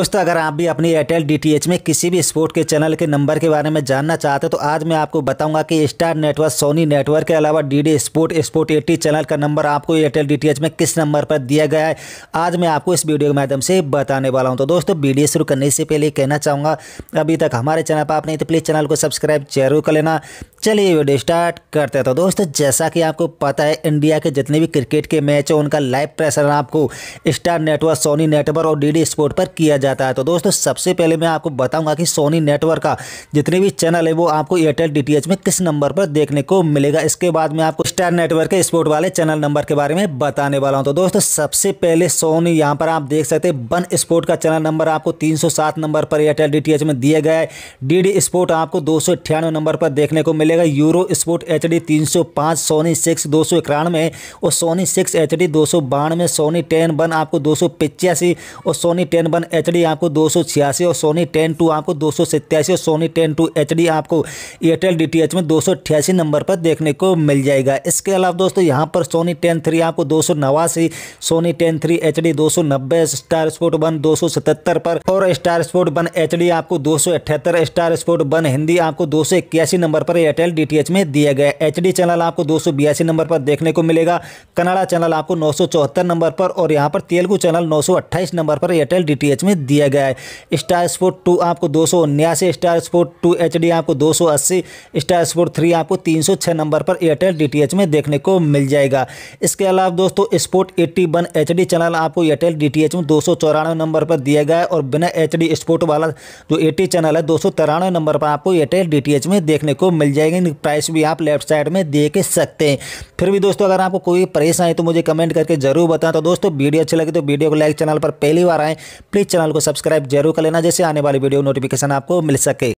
दोस्तों अगर आप भी अपनी एयरटेल डी में किसी भी स्पोर्ट के चैनल के नंबर के बारे में जानना चाहते हो तो आज मैं आपको बताऊंगा कि स्टार नेटवर्क सोनी नेटवर्क के अलावा D sport sport eighty channel का नंबर आपको एयरटेल डी में किस नंबर पर दिया गया है आज मैं आपको इस वीडियो के माध्यम से बताने वाला हूँ तो दोस्तों वीडियो शुरू करने से पहले कहना चाहूँगा अभी तक हमारे चैनल पर आप नहीं तो प्लीज़ चैनल को सब्सक्राइब जरूर कर लेना चलिए वीडियो स्टार्ट करते हैं तो दोस्तों जैसा कि आपको पता है इंडिया के जितने भी क्रिकेट के मैच हैं उनका लाइव प्रेशर आपको स्टार नेटवर्क सोनी नेटवर्क और डीडी स्पोर्ट पर किया जाता है तो दोस्तों सबसे पहले मैं आपको बताऊंगा कि सोनी नेटवर्क का जितने भी चैनल है वो आपको एयरटेल डी में किस नंबर पर देखने को मिलेगा इसके बाद मैं आपको स्टार नेटवर्क के स्पोर्ट वाले चैनल नंबर के बारे में बताने वाला हूँ तो दोस्तों सबसे पहले सोनी यहाँ पर आप देख सकते वन स्पोर्ट का चैनल नंबर आपको तीन नंबर पर एयरटेल डी में दिया गया है डी स्पोर्ट आपको दो नंबर पर देखने को मिले मिलेगा यूरो स्पोर्ट एच डी तीन सौ पाँच सोनी सिक्स दो सौ इक्यानवे और सोनी सिक्स एच डी दो सौ बानवे सोनी टेन वन आपको दो सौ पिचासी और Sony ten one H D आपको दो सौ छियासी और सोनी टेन टू आपको दो सौ सत्तासी और Sony ten two H D आपको एयरटेल डी टी एच में दो सौ अट्ठासी नंबर पर देखने को मिल जाएगा इसके अलावा दोस्तों यहाँ पर सोनी टेन थ्री आपको दो सौ नवासी Sony ten three H D दो सौ नब्बे स्टार स्पोर्ट वन दो सौ सतहत्तर पर और star sport one H D आपको दो सौ अठहत्तर स्टार स्पोर्ट वन हिंदी आपको दो सौ इक्यासी नंबर पर एयरटेल एयरटेल डी में दिया गया डी चैनल आपको दो नंबर पर देखने को मिलेगा कनाडा चैनल आपको नौ नंबर पर और यहाँ पर तेलुगु चैनल नौ नंबर पर एयरटेल डी में दिया गया है स्टार स्पोर्ट टू आपको दो स्टार स्पोर्ट टू एच आपको दो स्टार स्पोर्ट थ्री आपको तीन नंबर पर एयरटेल डी में देखने को मिल जाएगा इसके अलावा दोस्तों स्पोर्ट एट्टी वन चैनल आपको एयरटेल डी में दो नंबर पर दिया गया है और बिना एच स्पोर्ट वाला जो एटी चैनल है दो नंबर पर आपको एयरटेल डी में देखने को मिल जाएगा जाएंगे प्राइस भी आप लेफ्ट साइड में देख सकते हैं फिर भी दोस्तों अगर आपको कोई परेशानी तो मुझे कमेंट करके जरूर बताएं तो दोस्तों वीडियो अच्छी लगी तो वीडियो को लाइक चैनल पर पहली बार आए प्लीज़ चैनल को सब्सक्राइब जरूर कर लेना जैसे आने वाली वीडियो नोटिफिकेशन आपको मिल सके